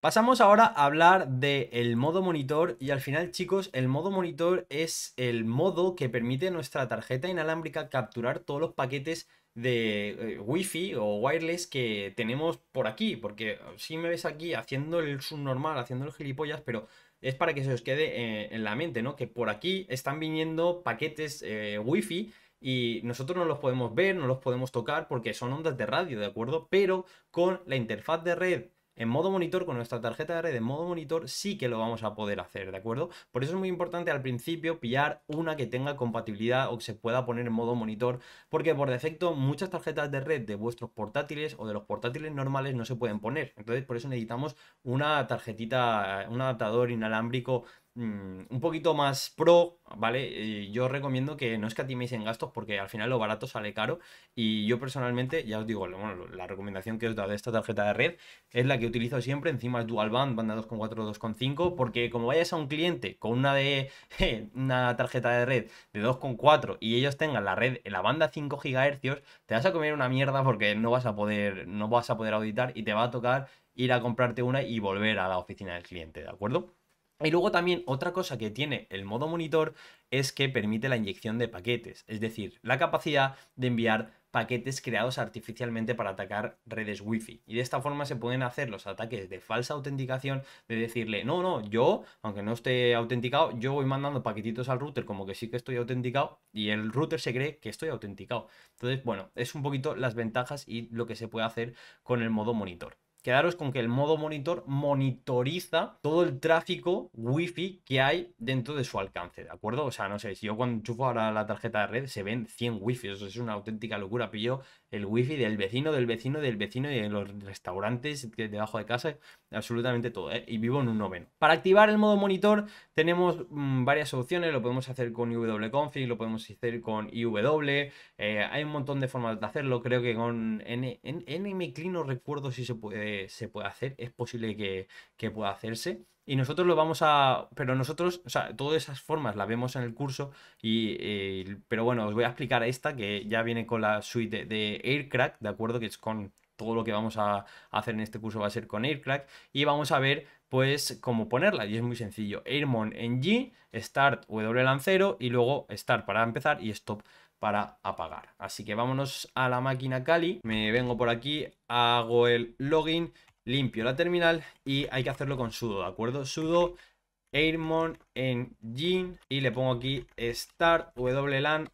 Pasamos ahora a hablar del modo monitor y al final chicos el modo monitor es el modo que permite nuestra tarjeta inalámbrica capturar todos los paquetes de eh, wifi o wireless que tenemos por aquí porque si me ves aquí haciendo el normal, haciendo el gilipollas pero es para que se os quede eh, en la mente ¿no? que por aquí están viniendo paquetes eh, wifi y nosotros no los podemos ver, no los podemos tocar porque son ondas de radio, ¿de acuerdo? Pero con la interfaz de red en modo monitor, con nuestra tarjeta de red en modo monitor, sí que lo vamos a poder hacer, ¿de acuerdo? Por eso es muy importante al principio pillar una que tenga compatibilidad o que se pueda poner en modo monitor, porque por defecto muchas tarjetas de red de vuestros portátiles o de los portátiles normales no se pueden poner. Entonces, por eso necesitamos una tarjetita, un adaptador inalámbrico Mm, un poquito más pro, ¿vale? Eh, yo recomiendo que no escatiméis en gastos porque al final lo barato sale caro y yo personalmente, ya os digo, la recomendación que os da de esta tarjeta de red es la que utilizo siempre, encima es dual band, banda 2.4, 2.5, porque como vayas a un cliente con una de una tarjeta de red de 2.4 y ellos tengan la red en la banda 5 GHz, te vas a comer una mierda porque no vas a poder no vas a poder auditar y te va a tocar ir a comprarte una y volver a la oficina del cliente, ¿de acuerdo? Y luego también otra cosa que tiene el modo monitor es que permite la inyección de paquetes, es decir, la capacidad de enviar paquetes creados artificialmente para atacar redes wifi Y de esta forma se pueden hacer los ataques de falsa autenticación, de decirle, no, no, yo, aunque no esté autenticado, yo voy mandando paquetitos al router como que sí que estoy autenticado y el router se cree que estoy autenticado. Entonces, bueno, es un poquito las ventajas y lo que se puede hacer con el modo monitor quedaros con que el modo monitor monitoriza todo el tráfico wifi que hay dentro de su alcance, ¿de acuerdo? O sea, no sé, si yo cuando chupo ahora la tarjeta de red se ven 100 wifi, eso es una auténtica locura, pillo el wifi del vecino, del vecino, del vecino y de los restaurantes debajo de casa, absolutamente todo, ¿eh? y vivo en un noveno. Para activar el modo monitor tenemos mm, varias opciones, lo podemos hacer con Config, lo podemos hacer con iw, eh, hay un montón de formas de hacerlo, creo que con N, no recuerdo si se puede, se puede hacer, es posible que, que pueda hacerse y nosotros lo vamos a... Pero nosotros, o sea, todas esas formas las vemos en el curso, y, eh, pero bueno, os voy a explicar esta que ya viene con la suite de, Aircrack, ¿de acuerdo? Que es con todo lo que vamos a hacer en este curso va a ser con Aircrack y vamos a ver pues cómo ponerla y es muy sencillo Airmon en G, Start W 0, y luego Start para empezar y Stop para apagar así que vámonos a la máquina Kali me vengo por aquí hago el login limpio la terminal y hay que hacerlo con sudo, ¿de acuerdo? Sudo airmon engine y le pongo aquí start wlan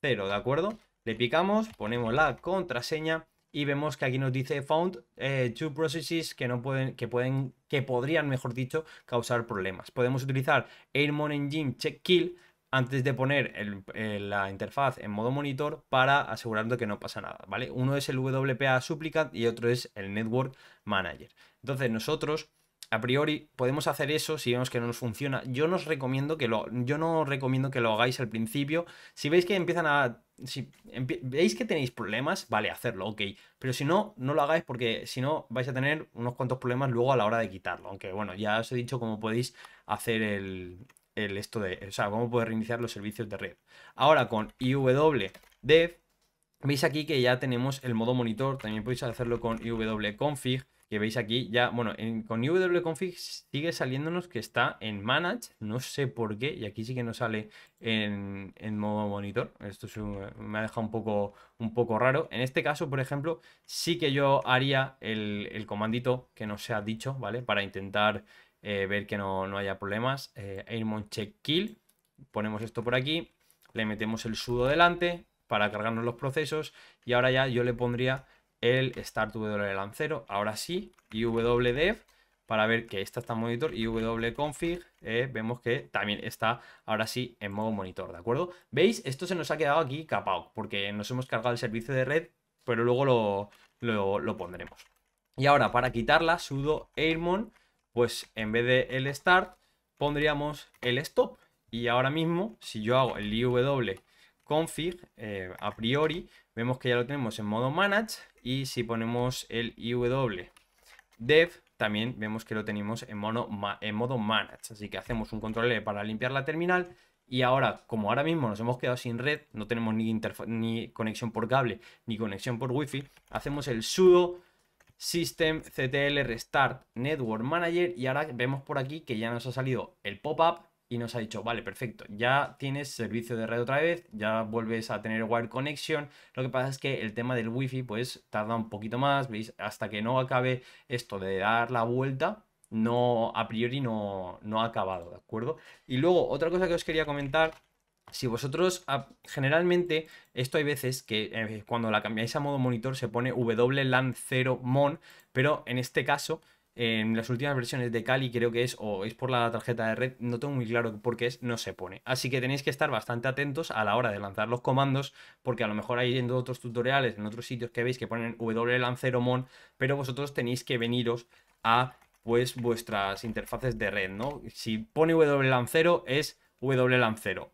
0, ¿de acuerdo? Le picamos, ponemos la contraseña y vemos que aquí nos dice found eh, two processes que no pueden que pueden que podrían mejor dicho causar problemas podemos utilizar airmon engine check kill antes de poner la interfaz en modo monitor para asegurarnos que no pasa nada, ¿vale? Uno es el WPA Supplicant y otro es el Network Manager. Entonces nosotros, a priori, podemos hacer eso si vemos que no nos funciona. Yo, no os recomiendo que lo hagáis al principio. Si veis que empiezan a... Si veis que tenéis problemas, vale, hacerlo, ok. Pero si no, no lo hagáis porque si no vais a tener unos cuantos problemas luego a la hora de quitarlo. Aunque bueno, ya os he dicho cómo podéis hacer el, el esto de, o sea, cómo poder reiniciar los servicios de red. Ahora con iwdev, veis aquí que ya tenemos el modo monitor, también podéis hacerlo con config que veis aquí ya, bueno, con con config sigue saliéndonos que está en manage, no sé por qué, y aquí sí que no sale en, en modo monitor, esto me ha dejado un poco, un poco raro. En este caso, por ejemplo, sí que yo haría el, el comandito que nos se ha dicho, ¿vale? Para intentar eh, ver que no, haya problemas. Eh, Airmon check kill, ponemos esto por aquí, le metemos el sudo delante para cargarnos los procesos y ahora ya yo le pondría el start w lancero, ahora sí, y wdev para ver que esta está en monitor y wconfig eh, vemos que también está ahora sí en modo monitor, ¿de acuerdo? ¿Veis? Esto se nos ha quedado aquí capao porque nos hemos cargado el servicio de red, pero luego lo, lo, lo pondremos. Y ahora para quitarla sudo airmon pues en vez de el start pondríamos el stop. Y ahora mismo, si yo hago el iw config, eh, a priori, vemos que ya lo tenemos en modo manage y si ponemos el iw dev, también vemos que lo tenemos en, en modo manage. Así que hacemos un control L para limpiar la terminal y ahora, como ahora mismo nos hemos quedado sin red, no tenemos ni, ni conexión por cable ni conexión por wifi, hacemos el sudo System CTL Restart Network Manager y ahora vemos por aquí que ya nos ha salido el pop-up y nos ha dicho, vale, perfecto, ya tienes servicio de red otra vez, ya vuelves a tener wire connection. Lo que pasa es que el tema del wifi pues tarda un poquito más, veis, hasta que no acabe esto de dar la vuelta, no a priori no, no ha acabado, ¿de acuerdo? Y luego otra cosa que os quería comentar si vosotros ah, generalmente esto hay veces que eh, cuando la cambiáis a modo monitor se pone WLAN 0 mon, pero en este caso en las últimas versiones de Kali creo que es o es por la tarjeta de red, no tengo muy claro por qué es, no se pone. Así que tenéis que estar bastante atentos a la hora de lanzar los comandos, porque a lo mejor hay en otros tutoriales, en otros sitios que veis que ponen WLAN 0 mon, pero vosotros tenéis que veniros a pues vuestras interfaces de red, ¿no? Si pone WLAN 0 es WLAN 0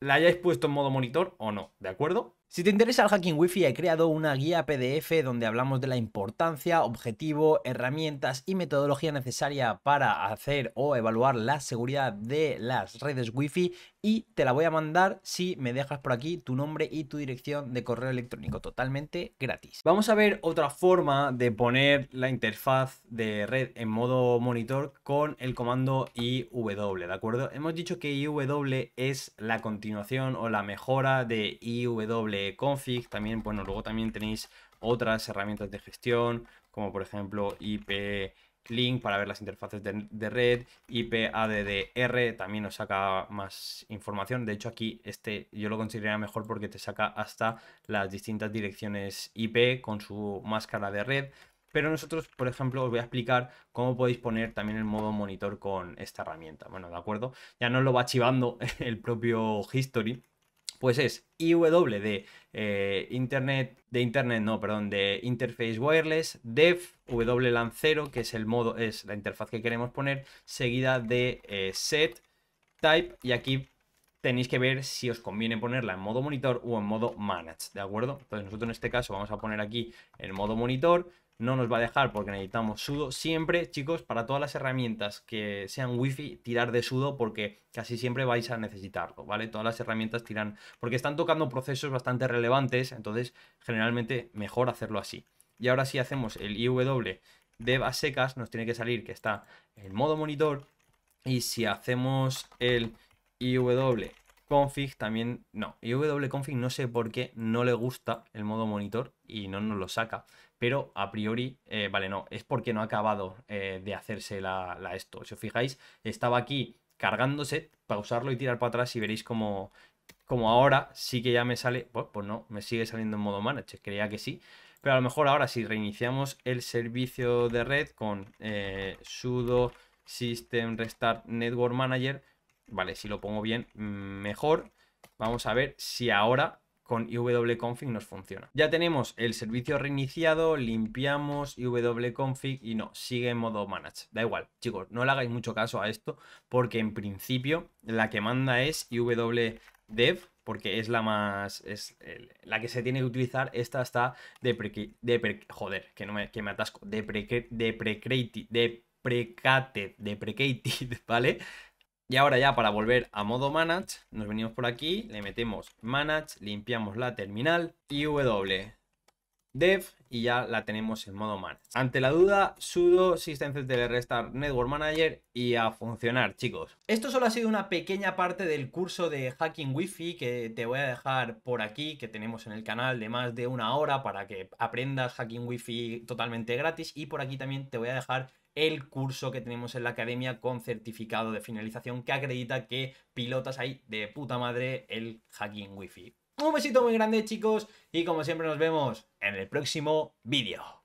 la hayáis puesto en modo monitor o no, ¿de acuerdo? Si te interesa el hacking wifi, he creado una guía PDF donde hablamos de la importancia, objetivo, herramientas y metodología necesaria para hacer o evaluar la seguridad de las redes wifi y te la voy a mandar si me dejas por aquí tu nombre y tu dirección de correo electrónico totalmente gratis. Vamos a ver otra forma de poner la interfaz de red en modo monitor con el comando IW, ¿de acuerdo? Hemos dicho que IW es la continuación o la mejora de IW config. También, bueno, luego también tenéis otras herramientas de gestión, como por ejemplo IP link para ver las interfaces de, red IP ADDR también nos saca más información. De hecho, aquí este yo lo consideraría mejor porque te saca hasta las distintas direcciones IP con su máscara de red. Pero nosotros, por ejemplo, os voy a explicar cómo podéis poner también el modo monitor con esta herramienta. Bueno, ¿de acuerdo? Ya no lo va archivando el propio History, pues es IW de eh, Internet, de Internet, no, perdón, de Interface Wireless, DEV, WLAN 0, que es el modo, es la interfaz que queremos poner, seguida de eh, SET, Type, y aquí tenéis que ver si os conviene ponerla en modo monitor o en modo manage, ¿de acuerdo? Entonces nosotros en este caso vamos a poner aquí el modo monitor, no nos va a dejar porque necesitamos sudo. Siempre, chicos, para todas las herramientas que sean wifi, tirar de sudo porque casi siempre vais a necesitarlo, ¿vale? Todas las herramientas tiran, porque están tocando procesos bastante relevantes, entonces generalmente mejor hacerlo así. Y ahora si hacemos el IW de a secas, nos tiene que salir que está en modo monitor. Y si hacemos el IW config también no. IW config no sé por qué no le gusta el modo monitor y no nos lo saca pero a priori, eh, vale, no, es porque no ha acabado eh, de hacerse la, esto. Si os fijáis, estaba aquí cargándose, pausarlo y tirar para atrás y veréis como, como ahora sí que ya me sale, pues, pues no, me sigue saliendo en modo manager, creía que sí, pero a lo mejor ahora si reiniciamos el servicio de red con eh, sudo system restart network manager, vale, si lo pongo bien, mm, mejor. Vamos a ver si ahora con iwconfig nos funciona. Ya tenemos el servicio reiniciado, limpiamos iwconfig y no, sigue en modo manage. Da igual, chicos, no le hagáis mucho caso a esto porque en principio la que manda es iwdev porque es la más es la que se tiene que utilizar. Esta está de, de joder, que no me, que me atasco, de, pre, de, pre, de precated, ¿vale? Y ahora ya para volver a modo manage, nos venimos por aquí, le metemos manage, limpiamos la terminal y w dev y ya la tenemos en modo manage. Ante la duda, sudo systemctl restart network manager y a funcionar, chicos. Esto solo ha sido una pequeña parte del curso de hacking wifi que te voy a dejar por aquí, que tenemos en el canal de más de una hora para que aprendas hacking wifi totalmente gratis y por aquí también te voy a dejar el curso que tenemos en la academia con certificado de finalización que acredita que pilotas ahí de puta madre el hacking wifi. Un besito muy grande chicos y como siempre nos vemos en el próximo vídeo.